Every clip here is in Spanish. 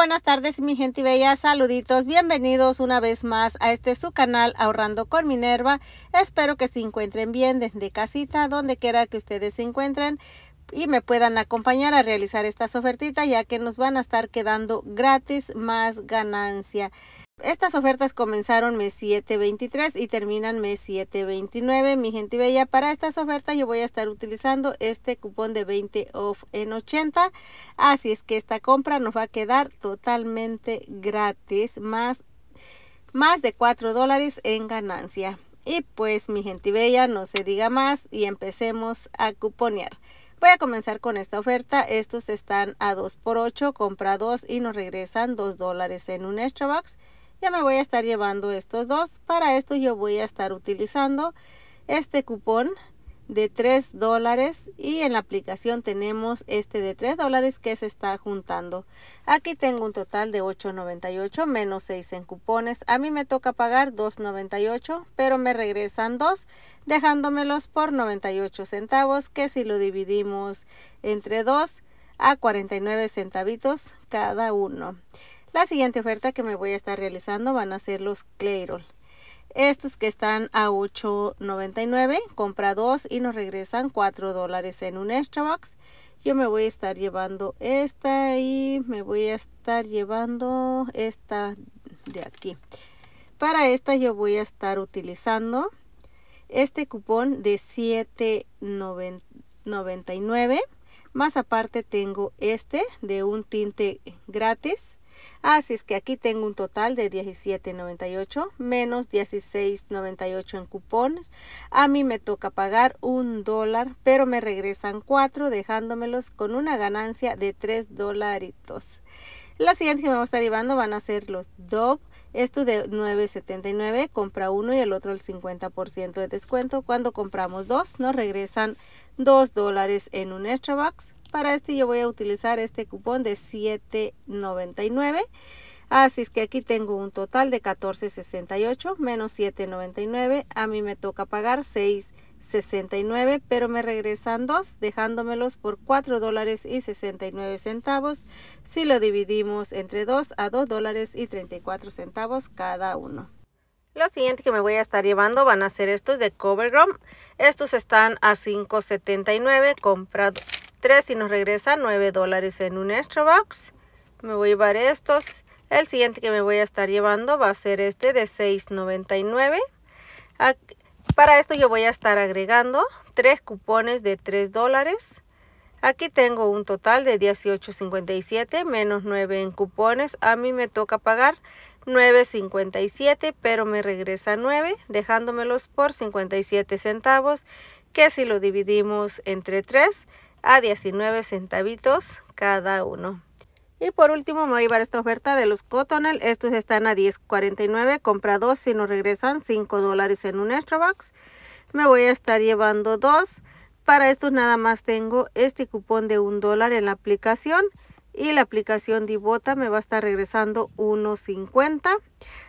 buenas tardes mi gente bella, saluditos, bienvenidos una vez más a este su canal Ahorrando con Minerva. Espero que se encuentren bien desde casita, donde quiera que ustedes se encuentren y me puedan acompañar a realizar estas ofertitas ya que nos van a estar quedando gratis más ganancia. Estas ofertas comenzaron mes 723 y terminan mes 729. Mi gente bella, para estas ofertas yo voy a estar utilizando este cupón de 20 off en 80. Así es que esta compra nos va a quedar totalmente gratis, más, más de 4 dólares en ganancia. Y pues mi gente bella, no se diga más y empecemos a cuponear. Voy a comenzar con esta oferta. Estos están a 2 por 8 compra 2 y nos regresan 2 dólares en un extra box ya me voy a estar llevando estos dos. Para esto yo voy a estar utilizando este cupón de 3 dólares y en la aplicación tenemos este de 3 dólares que se está juntando. Aquí tengo un total de 8.98 menos 6 en cupones. A mí me toca pagar 2.98 pero me regresan dos dejándomelos por 98 centavos que si lo dividimos entre 2 a 49 centavitos cada uno. La siguiente oferta que me voy a estar realizando van a ser los Clairol. Estos que están a $8.99, compra dos y nos regresan 4 dólares en un extra box. Yo me voy a estar llevando esta y me voy a estar llevando esta de aquí. Para esta yo voy a estar utilizando este cupón de $7.99. Más aparte tengo este de un tinte gratis Así es que aquí tengo un total de $17.98 menos $16.98 en cupones. A mí me toca pagar un dólar, pero me regresan cuatro dejándomelos con una ganancia de tres dolaritos. La siguiente que me voy a estar llevando van a ser los Dove. Esto de 9.79, compra uno y el otro el 50% de descuento. Cuando compramos dos, nos regresan 2 dólares en un extra box. Para este yo voy a utilizar este cupón de 7.99. Así es que aquí tengo un total de 14.68 menos 7.99. A mí me toca pagar 6.69, pero me regresan dos dejándomelos por $4.69. Si lo dividimos entre dos a $2.34 cada uno. Lo siguiente que me voy a estar llevando van a ser estos de CoverGrom. Estos están a 5.79 comprados 3 y nos regresa 9 dólares en un extra box. Me voy a llevar estos. El siguiente que me voy a estar llevando va a ser este de 6.99. Para esto yo voy a estar agregando tres cupones de 3 dólares. Aquí tengo un total de 18.57 menos 9 en cupones. A mí me toca pagar 9.57, pero me regresa 9, dejándomelos por 57 centavos, que si lo dividimos entre 3 a 19 centavitos cada uno. Y por último me voy a llevar esta oferta de los Cotonel. Estos están a 10.49. Compra dos si nos regresan 5 dólares en un extra box. Me voy a estar llevando dos. Para estos nada más tengo este cupón de un dólar en la aplicación. Y la aplicación Divota me va a estar regresando 1.50.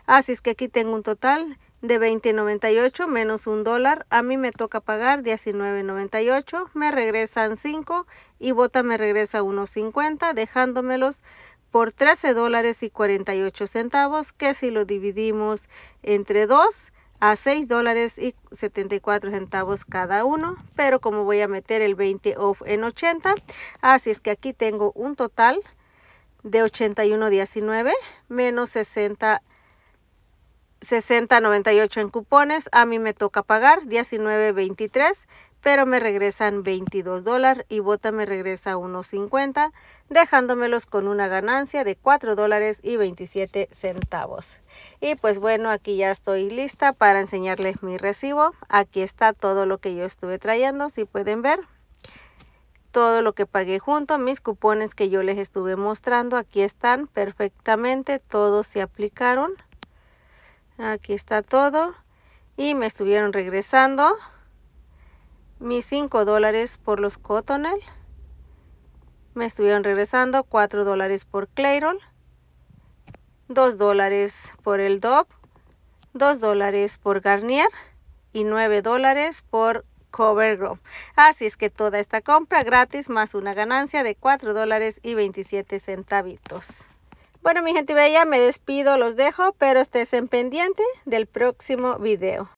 Así es que aquí tengo un total de 20.98 menos un dólar. A mí me toca pagar 19.98, me regresan 5 y Bota me regresa 1.50, dejándomelos por 13 dólares y 48 centavos, que si lo dividimos entre 2 a 6 dólares y 74 centavos cada uno, pero como voy a meter el 20 off en 80, así es que aquí tengo un total de 81.19 menos 60 60.98 en cupones. A mí me toca pagar 19.23, pero me regresan 22 dólares y Bota me regresa 1.50, dejándomelos con una ganancia de 4 dólares y 27 centavos. Y pues bueno, aquí ya estoy lista para enseñarles mi recibo. Aquí está todo lo que yo estuve trayendo, si pueden ver todo lo que pagué junto, mis cupones que yo les estuve mostrando, aquí están perfectamente, todos se aplicaron. Aquí está todo. Y me estuvieron regresando mis 5 dólares por los Cotonel. Me estuvieron regresando 4 dólares por Clairol. 2 dólares por el DOP. 2 dólares por Garnier. Y 9 dólares por group Así es que toda esta compra gratis más una ganancia de 4 dólares y 27 centavitos. Bueno, mi gente bella, me despido, los dejo, pero estés en pendiente del próximo video.